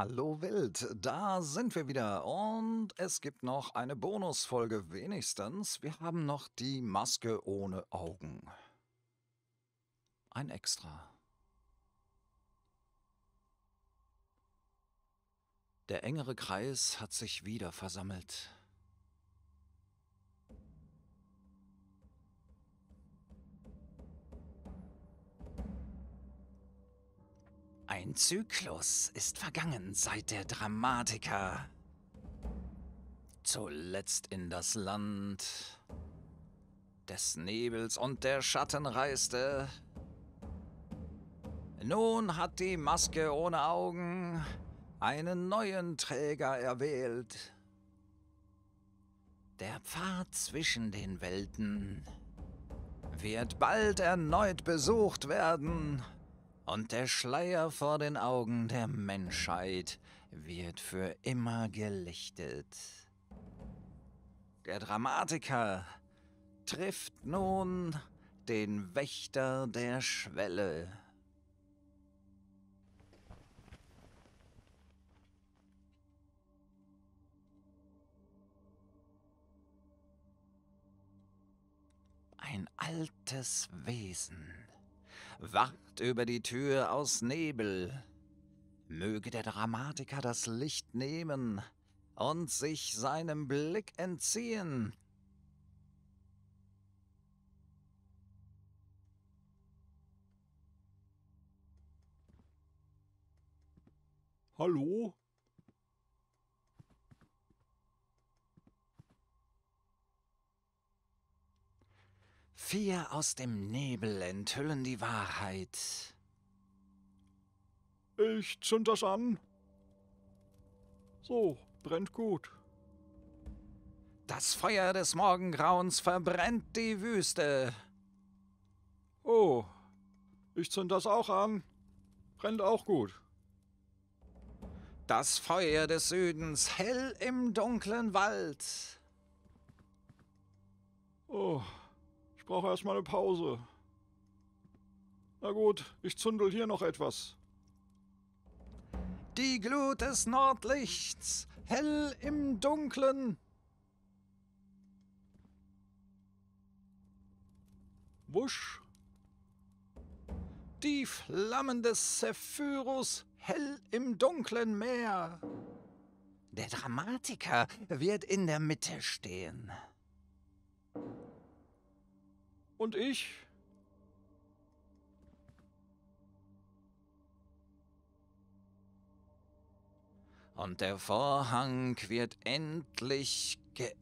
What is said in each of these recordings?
Hallo Welt, da sind wir wieder und es gibt noch eine Bonusfolge wenigstens. Wir haben noch die Maske ohne Augen. Ein Extra. Der engere Kreis hat sich wieder versammelt. Ein Zyklus ist vergangen, seit der Dramatiker zuletzt in das Land des Nebels und der Schatten reiste. Nun hat die Maske ohne Augen einen neuen Träger erwählt. Der Pfad zwischen den Welten wird bald erneut besucht werden und der Schleier vor den Augen der Menschheit wird für immer gelichtet. Der Dramatiker trifft nun den Wächter der Schwelle. Ein altes Wesen wacht über die Tür aus Nebel. Möge der Dramatiker das Licht nehmen und sich seinem Blick entziehen. Hallo? Vier aus dem Nebel enthüllen die Wahrheit. Ich zünd das an. So, brennt gut. Das Feuer des Morgengrauens verbrennt die Wüste. Oh, ich zünd das auch an. Brennt auch gut. Das Feuer des Südens hell im dunklen Wald. Oh brauche erstmal eine Pause. Na gut, ich zündel hier noch etwas. Die Glut des Nordlichts, hell im Dunklen. Wusch. Die Flammen des Zephyrus, hell im dunklen Meer. Der Dramatiker wird in der Mitte stehen. Und ich? Und der Vorhang wird endlich geöffnet.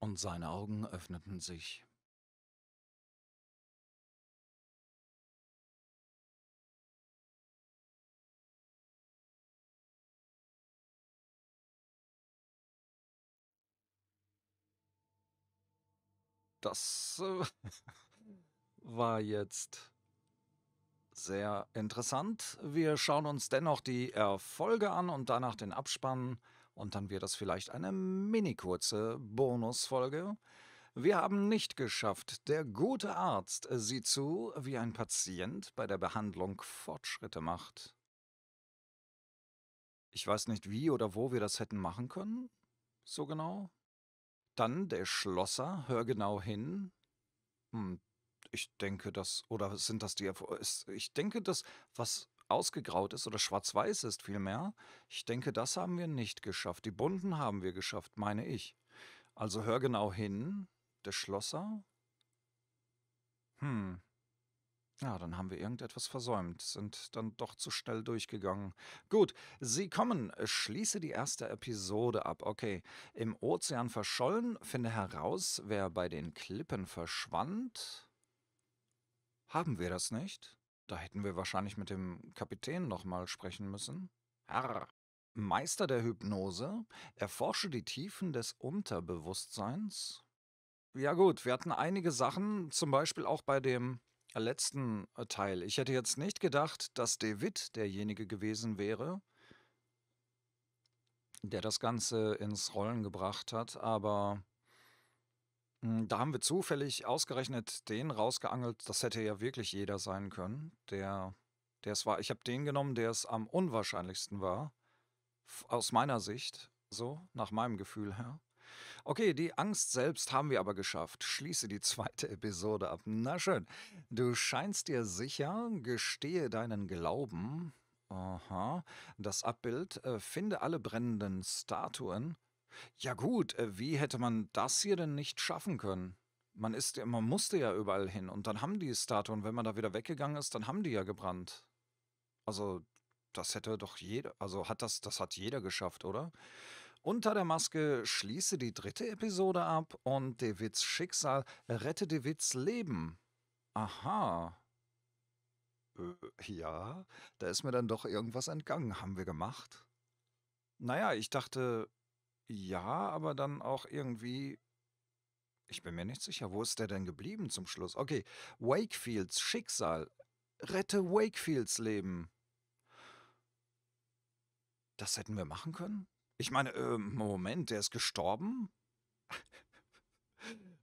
Und seine Augen öffneten sich. das äh, war jetzt sehr interessant. Wir schauen uns dennoch die Erfolge an und danach den Abspann. Und dann wird das vielleicht eine mini-kurze Bonusfolge. Wir haben nicht geschafft. Der gute Arzt sieht zu, wie ein Patient bei der Behandlung Fortschritte macht. Ich weiß nicht, wie oder wo wir das hätten machen können. So genau. Dann der Schlosser, hör genau hin. Hm, ich denke, das, oder sind das die, ich denke, das, was ausgegraut ist oder schwarz-weiß ist vielmehr, ich denke, das haben wir nicht geschafft. Die bunten haben wir geschafft, meine ich. Also hör genau hin, der Schlosser. Hm, ja, dann haben wir irgendetwas versäumt, sind dann doch zu schnell durchgegangen. Gut, Sie kommen, schließe die erste Episode ab. Okay, im Ozean verschollen, finde heraus, wer bei den Klippen verschwand. Haben wir das nicht? Da hätten wir wahrscheinlich mit dem Kapitän nochmal sprechen müssen. Herr, Meister der Hypnose, erforsche die Tiefen des Unterbewusstseins. Ja gut, wir hatten einige Sachen, zum Beispiel auch bei dem äh, letzten äh, Teil. Ich hätte jetzt nicht gedacht, dass David derjenige gewesen wäre, der das Ganze ins Rollen gebracht hat, aber hm, da haben wir zufällig ausgerechnet den rausgeangelt. Das hätte ja wirklich jeder sein können, der der es war. Ich habe den genommen, der es am unwahrscheinlichsten war, aus meiner Sicht, so nach meinem Gefühl her. Okay, die Angst selbst haben wir aber geschafft. Schließe die zweite Episode ab. Na schön. Du scheinst dir sicher, gestehe deinen Glauben. Aha. Das Abbild, äh, finde alle brennenden Statuen. Ja gut, äh, wie hätte man das hier denn nicht schaffen können? Man ist, man musste ja überall hin und dann haben die Statuen, wenn man da wieder weggegangen ist, dann haben die ja gebrannt. Also das hätte doch jeder, also hat das, das hat jeder geschafft, oder? Unter der Maske schließe die dritte Episode ab und De Witts Schicksal rette De Witts Leben. Aha. Äh, ja, da ist mir dann doch irgendwas entgangen, haben wir gemacht. Naja, ich dachte, ja, aber dann auch irgendwie. Ich bin mir nicht sicher, wo ist der denn geblieben zum Schluss? Okay, Wakefields Schicksal. Rette Wakefields Leben. Das hätten wir machen können? Ich meine, äh, Moment, der ist gestorben?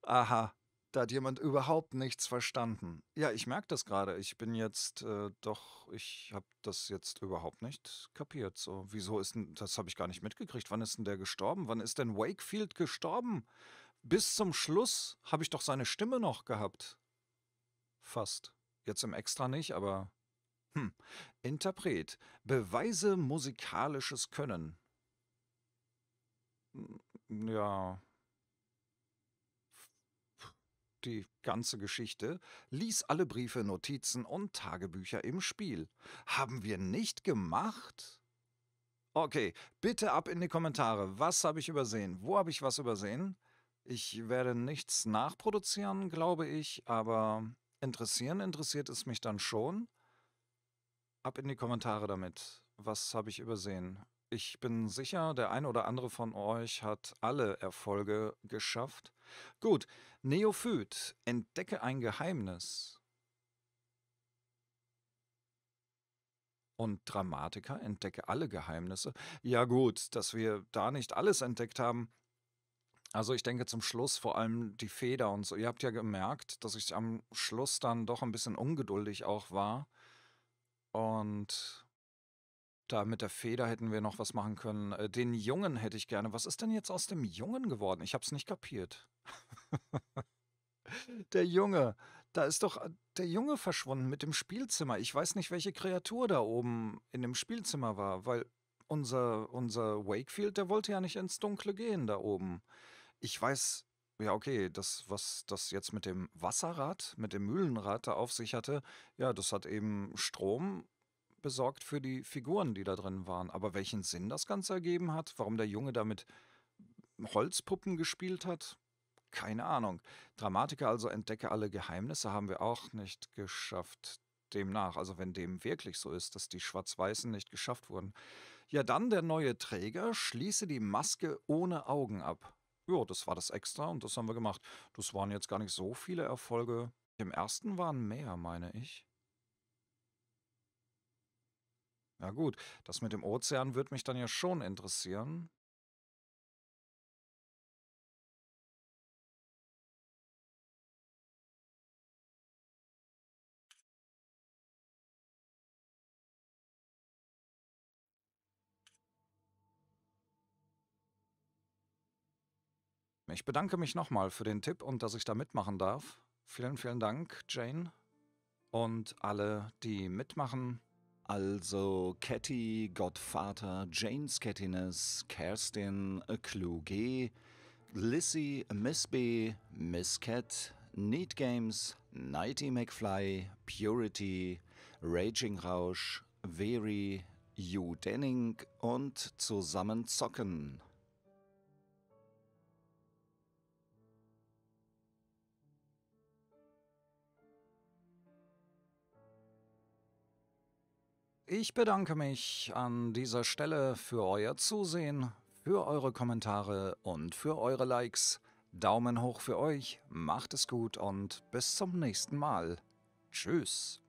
Aha, da hat jemand überhaupt nichts verstanden. Ja, ich merke das gerade. Ich bin jetzt äh, doch, ich habe das jetzt überhaupt nicht kapiert. So, wieso ist denn, das habe ich gar nicht mitgekriegt. Wann ist denn der gestorben? Wann ist denn Wakefield gestorben? Bis zum Schluss habe ich doch seine Stimme noch gehabt. Fast. Jetzt im Extra nicht, aber. Hm. Interpret. Beweise musikalisches Können ja, die ganze Geschichte, ließ alle Briefe, Notizen und Tagebücher im Spiel. Haben wir nicht gemacht? Okay, bitte ab in die Kommentare. Was habe ich übersehen? Wo habe ich was übersehen? Ich werde nichts nachproduzieren, glaube ich, aber interessieren interessiert es mich dann schon. Ab in die Kommentare damit. Was habe ich übersehen? Ich bin sicher, der ein oder andere von euch hat alle Erfolge geschafft. Gut, Neophyt, entdecke ein Geheimnis. Und Dramatiker, entdecke alle Geheimnisse. Ja gut, dass wir da nicht alles entdeckt haben. Also ich denke zum Schluss vor allem die Feder und so. Ihr habt ja gemerkt, dass ich am Schluss dann doch ein bisschen ungeduldig auch war. Und da mit der Feder hätten wir noch was machen können. Äh, den Jungen hätte ich gerne. Was ist denn jetzt aus dem Jungen geworden? Ich habe es nicht kapiert. der Junge. Da ist doch äh, der Junge verschwunden mit dem Spielzimmer. Ich weiß nicht, welche Kreatur da oben in dem Spielzimmer war, weil unser, unser Wakefield, der wollte ja nicht ins Dunkle gehen da oben. Ich weiß, ja, okay, das, was das jetzt mit dem Wasserrad, mit dem Mühlenrad da auf sich hatte, ja, das hat eben Strom besorgt für die Figuren, die da drin waren. Aber welchen Sinn das Ganze ergeben hat, warum der Junge damit Holzpuppen gespielt hat, keine Ahnung. Dramatiker also entdecke alle Geheimnisse haben wir auch nicht geschafft. Demnach, also wenn dem wirklich so ist, dass die Schwarz-Weißen nicht geschafft wurden. Ja, dann der neue Träger, schließe die Maske ohne Augen ab. Ja, das war das Extra und das haben wir gemacht. Das waren jetzt gar nicht so viele Erfolge. Im ersten waren mehr, meine ich. Na gut, das mit dem Ozean würde mich dann ja schon interessieren. Ich bedanke mich nochmal für den Tipp und dass ich da mitmachen darf. Vielen, vielen Dank, Jane. Und alle, die mitmachen, also Catty, Gottvater, Jane Skattiness, Kerstin, Kluge, Lissy, Miss B, Miss Cat, Neat Games, Nighty McFly, Purity, Raging Rausch, Very, Hugh Denning und Zusammenzocken. Ich bedanke mich an dieser Stelle für euer Zusehen, für eure Kommentare und für eure Likes. Daumen hoch für euch, macht es gut und bis zum nächsten Mal. Tschüss.